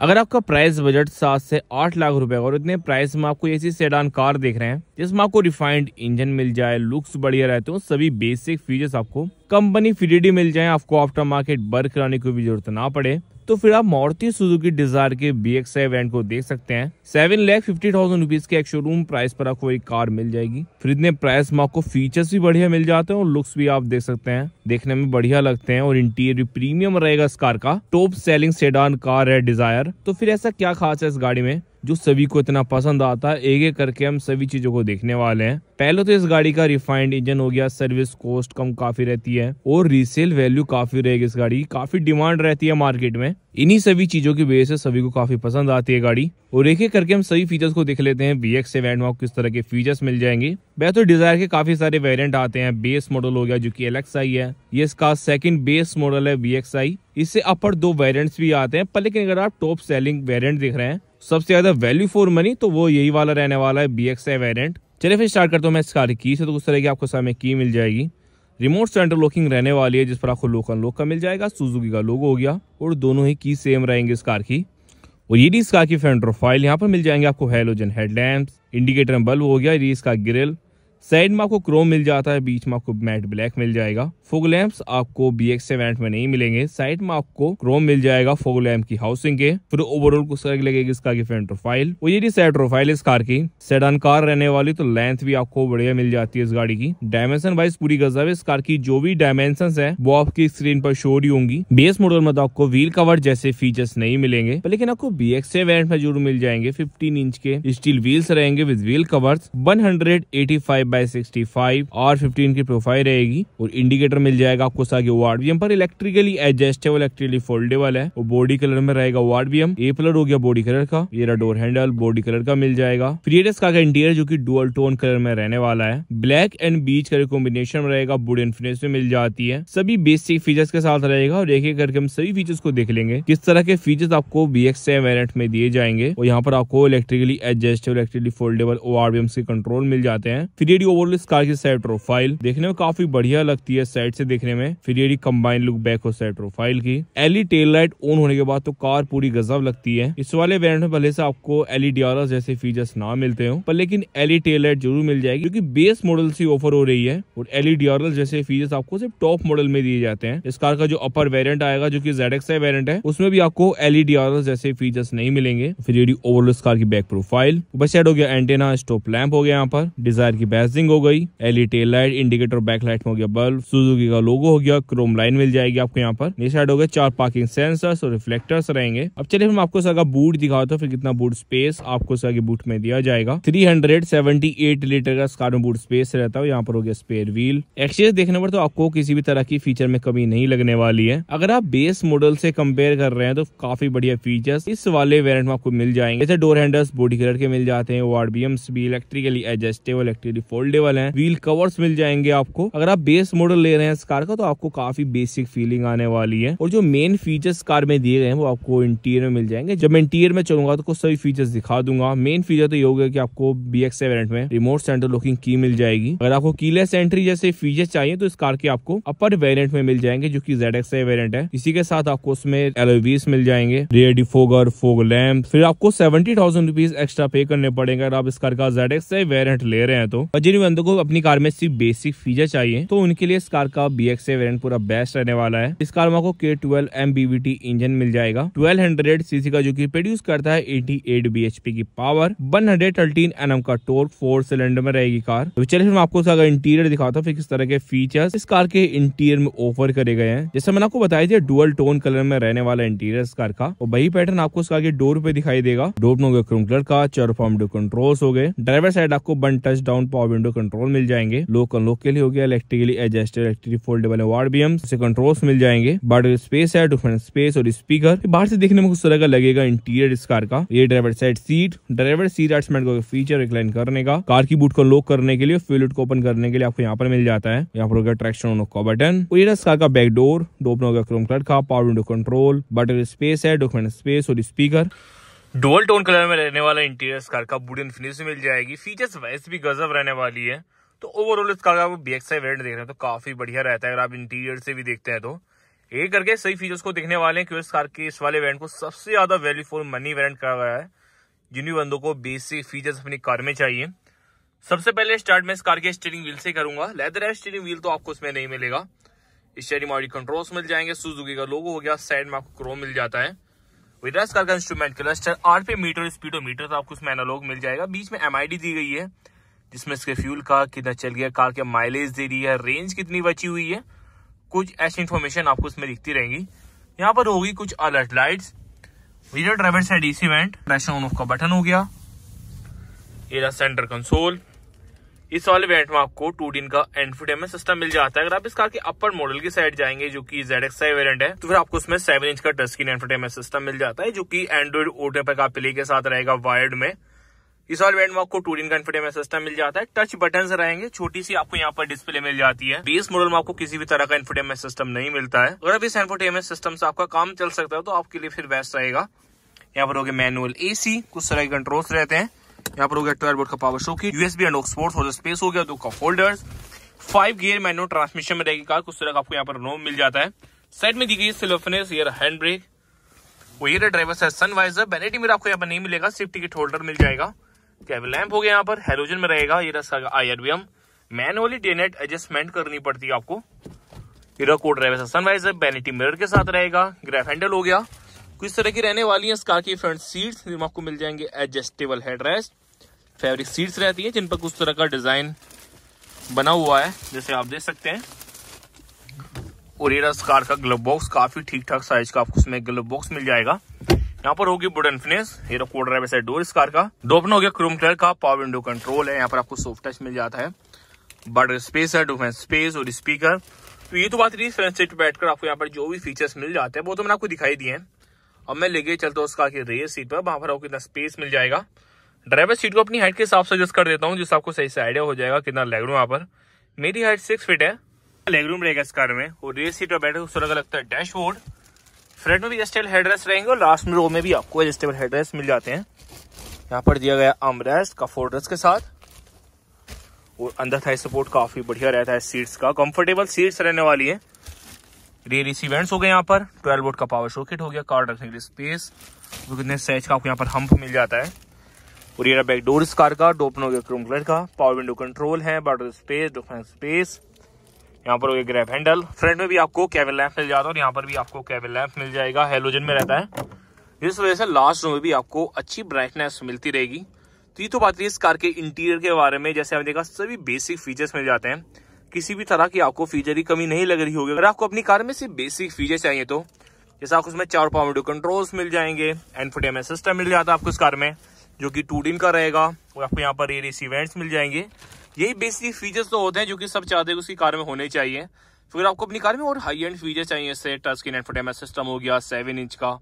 अगर आपका price budget सात से आठ लाख रुपए का और इतने प्राइस में आपको ऐसी सेडान कार देख रहे हैं जिसमें आपको रिफाइंड इंजन मिल जाए लुक्स बढ़िया रहते हो सभी बेसिक फीचर्स आपको कंपनी फ्रीडी मिल जाए आपको आफ्टर मार्केट बर्क कराने की भी जरूरत ना पड़े तो फिर आप मोरती सुजुकी डिजायर के बी एक्स को देख सकते हैं seven lakh fifty thousand rupees के एक शोरूम प्राइस पर आपको एक कार मिल जाएगी फिर इतने प्राइस में आपको फीचर्स भी बढ़िया मिल जाते हैं और लुक्स भी आप देख सकते हैं देखने में बढ़िया लगते हैं और इंटीरियर भी प्रीमियम रहेगा इस कार का टॉप सेलिंग सेडान कार है डिजायर तो फिर ऐसा क्या खास है इस गाड़ी में जो सभी को इतना पसंद आता है एक एक करके हम सभी चीज़ों को देखने वाले हैं पहले तो इस गाड़ी का रिफाइंड इंजन हो गया सर्विस कॉस्ट कम काफ़ी रहती है और रीसेल वैल्यू काफ़ी रहेगी इस गाड़ी की काफ़ी डिमांड रहती है मार्केट में इन्हीं सभी चीज़ों की वजह से सभी को काफ़ी पसंद आती है गाड़ी और एक एक करके हम सभी फीचर्स को देख लेते हैं वी एक्स सेवन में किस तरह के फीचर्स मिल जाएंगे वह तो डिजायर के काफ़ी सारे वेरियंट आते हैं बेस मॉडल हो गया जो की एलेक्स आई है ये इसका सेकंड बेस मॉडल है बी एक्स आई इससे अपर दो वेरियंट्स भी आते हैं पर लेकिन अगर आप टॉप सेलिंग वेरियंट देख रहे हैं सबसे ज़्यादा वैल्यू फॉर मनी तो वो यही वाला रहने वाला है बी एक्स वेरियंट चलिए फिर स्टार्ट करता हूँ मैं इस कार की से तो उस तरह की आपको सामने की मिल जाएगी रिमोट सेंटर लॉकिंग रहने वाली है जिस पर आपको लोक का मिल जाएगा सुजुकी का लोगो हो गया और दोनों ही की सेम रहेंगे इस कार की और ये डी इस कार की फ्रंट प्रोफाइल यहाँ पर मिल जाएंगे आपको हेलोजन हेडलैम्प इंडिकेटर बल्ब हो गया ये इसका ग्रिल साइड में आपको क्रोम मिल जाता है बीच में आपको मैट ब्लैक मिल जाएगा फोग लैम्प्स आपको बी एक्स में नहीं मिलेंगे साइड में आपको क्रोम मिल जाएगा फोग लैम्प की हाउसिंग के फिर ओवरऑल कुछ लगेगी इसका की फ्रंट प्रोफाइल और ये साइड प्रोफाइल इस कार की सेडन कार रहने वाली तो लेंथ भी आपको बढ़िया मिल जाती है इस गाड़ी की डायमेंशन वाइज पूरी गजब है इस कार की जो भी डायमेंशन है वो आपकी स्क्रीन पर शो रही होंगी बेस मॉडल में तो आपको व्हील कवर जैसे फीचर्स नहीं मिलेंगे लेकिन आपको बी एक्स में जरूर मिल जाएंगे फिफ्टीन इंच के स्टील व्हील्स रहेंगे with wheel covers one hundred by sixty five R fifteen की प्रोफाइल रहेगी और इंडिकेटर मिल जाएगा आपको सागे वार्ड बी पर इलेक्ट्रिकली एडजस्टेबल इलेक्ट्रिकली फोल्डेबल है और बॉडी कलर में रहेगा वार्ड बी ए कलर हो गया बॉडी कलर का ये डोर हैंडल बॉडी कलर का मिल जाएगा फ्रीडेस का इंटीरियर जो की डुअल टोन कलर में रहने वाला है black and beige colour combination में रहेगा एंड फिनिश में मिल जाती है सभी बेसिक फीचर्स के साथ रहेगा और एक एक करके हम सभी फीचर्स को देख लेंगे किस तरह के फीचर्स आपको बी एक्स वेरियंट में दिए जाएंगे और यहाँ पर आपको electrically adjustable electrically foldable O R के कंट्रोल मिल जाते हैं फ्री ये ओवरऑल इस कार की साइड प्रोफाइल देखने में काफी बढ़िया लगती है साइड से देखने में फिर ये कंबाइन लुक बैक हो साइड प्रोफाइल की एलई टेल लाइट ऑन होने के बाद तो कार पूरी गजब लगती है इस वाले वेरियंट में भले से आपको एलई जैसे फीचर्स ना मिलते हो पर लेकिन एलई टेल लाइट जरूर मिल जाएगी क्योंकि बेस मॉडल से ऑफर हो रही है और एलई जैसे फीचर्स आपको सिर्फ टॉप मॉडल में दिए जाते हैं इस कार का जो अपर वेरियंट आएगा जो की जेड एक्स वेरियंट है उसमें भी आपको एलई जैसे फीचर्स नहीं मिलेंगे फिर ये ओवरऑल इस कार की बैक प्रोफाइल बस हो गया एंटेना स्टॉप लैम्प हो गया यहाँ पर डिजायर की बैस फ्लैशिंग हो गई LED tail light indicator backlight में हो गया बल्ब सुजुकी का लोगो हो गया क्रोम लाइन मिल जाएगी आपको यहाँ पर ये साइड हो गए चार पार्किंग सेंसर्स और रिफ्लेक्टर्स रहेंगे अब चलिए हम आपको इसका बूट दिखाते तो हैं फिर कितना बूट स्पेस आपको इसका बूट में दिया जाएगा थ्री लीटर का कार में बूट स्पेस रहता है यहाँ पर हो गया स्पेयर व्हील एक्सचेंज देखने पर तो आपको किसी भी तरह की फीचर में कमी नहीं लगने वाली है अगर आप बेस मॉडल से कंपेयर कर रहे हैं तो काफी बढ़िया फीचर्स इस वाले वेरिएंट में आपको मिल जाएंगे जैसे डोर हैंडल्स बॉडी कलर के मिल जाते हैं ओ भी इलेक्ट्रिकली एडजस्टेबल इलेक्ट्रिकली फोल्डेबल है व्हील कवर्स मिल जाएंगे आपको अगर आप बेस मॉडल ले रहे हैं इस कार का तो आपको काफी बेसिक फीलिंग आने वाली है और जो मेन फीचर्स कार में दिए गए हैं वो आपको इंटीरियर में मिल जाएंगे जब मैं इंटीरियर में चलूंगा तो कुछ सभी फीचर्स दिखा दूंगा मेन फीचर तो ये होगा कि आपको बी एक्स में रिमोट सेंटर लुकिंग की मिल जाएगी अगर आपको कीलेस एंट्री जैसे फीचर चाहिए तो इस कार के आपको अपर वेरियंट में मिल जाएंगे जो की जेड एक्स वेरियंट है इसी के साथ आपको उसमें एलोवीस मिल जाएंगे रेडी फोगर फोग लैम्प फिर आपको सेवेंटी थाउजेंड रुपीज एक्स्ट्रा पे करने पड़ेंगे अगर आप इस कार का जेड एक्स वेरियंट ले रहे हैं तो जिन बंदों को अपनी कार में सिर्फ बेसिक फीचर चाहिए तो उनके लिए इस कार का बी एक्स पूरा बेस्ट रहने वाला है इस कार में आपको के ट्वेल्व एम इंजन मिल जाएगा ट्वेल्व हंड्रेड का जो की प्रोड्यूस करता है एटी एट की पावर वन हंड्रेड का टोर्क फोर सिलेंडर में रहेगी कार तो चलिए आपको अगर इंटीरियर दिखाता हूँ फिर किस तरह के फीचर इस कार के इंटीरियर में ऑफर करे गए हैं जैसे मैंने आपको बताया था डुअल टोन कलर में रहने वाला इंटीरियर इस कार का और वही पैटर्न आपको इस कार के डोर पे दिखाई देगा डोर का गया क्रोम कलर का चरफॉर्म कंट्रोल्स हो गए ड्राइवर साइड आपको one touch down power window control मिल जाएंगे लॉक अनलॉक के लिए हो गया इलेक्ट्रिकली एडजस्टेड इलेक्ट्रिक फोल्डेबल वार्ड बीएम से कंट्रोल्स मिल जाएंगे बाटर स्पेस है डिफरेंट स्पेस और स्पीकर बाहर से देखने में कुछ तरह का लगेगा इंटीरियर इस कार का ये driver side seat driver seat adjustment का फीचर रिक्लाइन करने का कार की बूट को लॉक करने के लिए फ्यूलिट को ओपन करने के लिए आपको यहाँ पर मिल जाता है यहाँ पर हो गया ट्रैक्शन ऑन का बटन और इस कार का बैकडोर डोर डोपन होगा क्रोम कलर का power window control bottle space है डॉक्यूमेंट स्पेस और स्पीकर डुअल टोन कलर में रहने वाला इंटीरियर कार का वुडन फिनिश मिल जाएगी फीचर्स वैसे भी गजब रहने वाली है तो ओवरऑल इस कार का बी एक्स आई वेरियंट देख रहे हैं तो काफी बढ़िया रहता है अगर आप इंटीरियर से भी देखते हैं तो ये करके सही फीचर्स को देखने वाले हैं क्योंकि इस कार के इस वाले वेरियंट को सबसे ज्यादा वैल्यू फॉर मनी वेरियंट कहा गया है जिन्हीं बंदों को बेसिक फीचर्स अपनी कार में चाहिए सबसे पहले स्टार्ट में इस कार के स्टीयरिंग व्हील से करूंगा लेदर है स्टीयरिंग व्हील तो आपको इसमें नहीं मिलेगा स्टीयरिंग मॉडल कंट्रोल्स मिल जाएंगे सुजुकी का लोगो हो गया साइड में आपको क्रोम मिल जाता है विद कार का instrument cluster RPM meter speedometer तो आपको उसमें एनालॉग मिल जाएगा बीच में एमआईडी दी गई है जिसमें इसके फ्यूल का कितना चल गया कार के माइलेज दे रही है रेंज कितनी बची हुई है कुछ ऐसी इन्फॉर्मेशन आपको इसमें दिखती रहेंगी यहाँ पर होगी कुछ alert light video driver side event on off का बटन हो गया एरा सेंटर कंसोल इस वाले वेरियंट में आपको टू डीन का एनफीडेमस सिस्टम मिल जाता है अगर आप इस कार के अपर मॉडल की साइड जाएंगे जो कि जेड एक्स वेरियंट है तो फिर आपको उसमें सेवन इंच का टच स्क्रीन सिस्टम मिल जाता है जो कि एंड्रॉइड ओटे पर का प्ले के साथ रहेगा वायर्ड में इस वाले वेरियंट में आपको टू डीन का एनफीडेमस सिस्टम मिल जाता है टच बटन रहेंगे छोटी सी आपको यहाँ पर डिस्प्ले मिल जाती है बेस मॉडल में आपको किसी भी तरह का एनफीडेमस सिस्टम नहीं मिलता है अगर आप इस एनफीडेमस सिस्टम से आपका काम चल सकता है तो आपके लिए फिर बेस्ट रहेगा यहाँ पर हो गया मैनुअल एसी कुछ तरह के कंट्रोल्स रहते हैं यहाँ पर हो गया ट्वेल्व बोर्ड का पावर शो की यूएसबी एंड ऑक्सपोर्ट और स्पेस हो गया दो का holders five gear manual transmission में रहेगी कार कुछ तरह का आपको यहाँ पर नो मिल जाता है साइड में दी गई सिलोफनेस ईयर हैंड ब्रेक वो ये ड्राइवर साइड सनवाइजर बेनेटी मेरा आपको यहाँ पर नहीं मिलेगा सिर्फ टिकट होल्डर मिल जाएगा कैबिन लैम्प हो गया यहाँ पर हेलोजन में रहेगा ये रहा I RVM manually day night adjustment करनी पड़ती है आपको इधर को ड्राइवर सनवाइजर बेनेटी मिरर के साथ रहेगा ग्रैफ हैंडल हो गया कुछ तो तरह की रहने वाली हैं इस कार की फ्रंट सीट्स जिनमें आपको मिल जाएंगे एडजस्टेबल हेडरेस्ट फैब्रिक सीट्स रहती हैं जिन पर कुछ तरह का डिज़ाइन बना हुआ है जैसे आप देख सकते हैं और ये कार का ग्लव बॉक्स काफ़ी ठीक ठाक साइज का आपको उसमें ग्लव बॉक्स मिल जाएगा यहाँ पर होगी वुडन फिनेस ये क्वार्टर है वैसे डोर इस कार का डोपना हो गया क्रोम कलर का पावर विंडो कंट्रोल है यहाँ पर आपको सॉफ्ट टच मिल जाता है बट स्पेस है डोफेंस स्पेस और स्पीकर तो ये तो बात रही फ्रंट सीट बैठकर आपको यहाँ पर जो भी फीचर्स मिल जाते हैं वो तो मैंने आपको दिखाई दिए हैं अब मैं लेके चलता हूँ उसका रेयर सीट पर वहां पर आपको कितना स्पेस मिल जाएगा ड्राइवर सीट को अपनी हाइट के हिसाब से एडजस्ट कर देता हूँ जिससे आपको सही से आइडिया हो जाएगा कितना लेगरूम वहाँ पर मेरी हाइट सिक्स फीट है लेगरूम रहेगा इस कार में और रेयर सीट पर बैठे उसको लगा लगता है डैशबोर्ड फ्रंट में भी स्टेल हेडरेस्ट रहेंगे और लास्ट रो में भी आपको एडजस्टेबल हेडरेस्ट मिल जाते हैं यहाँ पर दिया गया आमरेस्ट कफोर्ड्रेस के साथ और अंदर था सपोर्ट काफ़ी बढ़िया रहता है सीट्स का कंफर्टेबल सीट्स रहने वाली है रियर एसी वेंट्स हो गए यहाँ पर ट्वेल्व वोट का पावर शॉकेट हो गया कार रखने के लिए स्पेस कितने सैच का आपको यहाँ पर हम्प मिल जाता है और ये बैक डोर इस कार का डोपन हो गया क्रोम कलर का पावर विंडो कंट्रोल है बाटर स्पेस डोफेंस स्पेस यहाँ पर हो गया ग्रैप हैंडल फ्रंट में भी आपको कैबिन लैंप मिल जाता है और यहाँ पर भी आपको कैबिन लैंप मिल जाएगा हेलोजन में रहता है जिस वजह से लास्ट रूम में भी आपको अच्छी ब्राइटनेस मिलती रहेगी तो ये तो बात रही इस कार के इंटीरियर के बारे में जैसे हमने देखा सभी बेसिक फीचर्स मिल जाते हैं किसी भी तरह की आपको फीचर की कमी नहीं लग रही होगी अगर आपको अपनी कार में सिर्फ बेसिक फीचर चाहिए तो जैसे आपको उसमें चार पावर विंडो कंट्रोल्स मिल जाएंगे एनफोटेमेंट सिस्टम मिल जाता है आपको इस कार में जो कि टू का रहेगा और आपको यहाँ पर एरिस इवेंट्स मिल जाएंगे यही बेसिक फीचर्स तो होते हैं जो कि सब चाहते हैं उसकी कार में होने चाहिए तो फिर आपको अपनी कार में और हाई एंड फीचर चाहिए जैसे टच स्क्रीन एनफोटेमेंट सिस्टम हो गया सेवन इंच का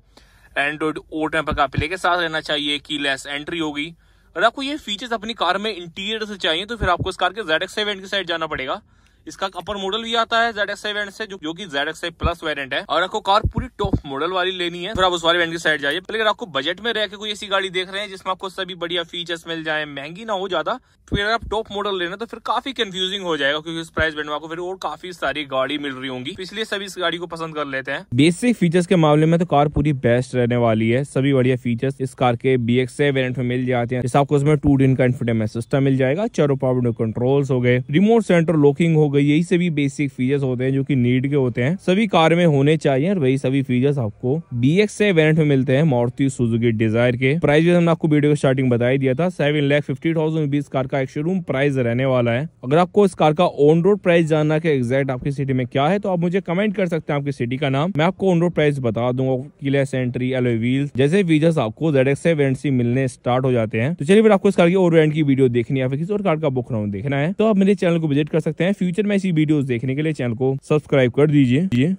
एंड्रॉइड ओ टेम्पर का प्ले के साथ रहना चाहिए की लेस एंट्री होगी अगर आपको ये फीचर्स अपनी कार में इंटीरियर से चाहिए तो फिर आपको इस कार के जेड एक्स सेवन की साइड जाना पड़ेगा इसका अपर मॉडल भी आता है जेड एक्स वेरियंट से जो, जो की जेड एक्स प्लस वेरियंट है और आपको कार पूरी टॉप मॉडल वाली लेनी है फिर आप उस वाले वेरियंट की साइड जाइए लेकिन आपको बजट में रहकर कोई ऐसी गाड़ी देख रहे हैं जिसमें आपको सभी बढ़िया फीचर्स मिल जाए महंगी ना हो ज्यादा फिर आप टॉप मॉडल लेना तो फिर काफी कंफ्यूजिंग हो जाएगा क्योंकि इस प्राइस बैंड में आपको फिर और काफी सारी गाड़ी मिल रही होंगी तो इसलिए सभी इस गाड़ी को पसंद कर लेते हैं बेसिक फीचर्स के मामले में तो कार पूरी बेस्ट रहने वाली है सभी बढ़िया फीचर्स इस कार के बी एक्स वेरियंट में मिल जाते हैं जैसे आपको इसमें टू डिन का इंफोटेनमेंट सिस्टम मिल जाएगा चारों पावर कंट्रोल्स हो गए रिमोट सेंटर लॉकिंग हो गए गई यही सभी बेसिक फीचर्स होते हैं जो कि नीड के होते हैं सभी कार में होने चाहिए और वही सभी फीचर्स आपको बी एक्स वेरियंट में मिलते हैं मारुति सुजुकी डिजायर के प्राइस हमने आपको वीडियो स्टार्टिंग बता दिया था seven lakh fifty thousand rupees car का एक शोरूम प्राइस रहने वाला है अगर आपको इस कार का ऑन रोड प्राइस जानना कि एग्जैक्ट आपकी सिटी में क्या है तो आप मुझे कमेंट कर सकते हैं आपकी सिटी का नाम मैं आपको ऑन रोड प्राइस बता दूंगा किलेस एंट्री एलो व्हील जैसे फीचर्स आपको जेड एक्स से मिलने स्टार्ट हो जाते हैं तो चलिए फिर आपको इस कार की और की वीडियो देखनी है किसी और कार का बुक राउंड देखना है तो आप मेरे चैनल को विजिट कर सकते हैं फ्यूचर फर्दर ऐसी वीडियोस देखने के लिए चैनल को सब्सक्राइब कर दीजिए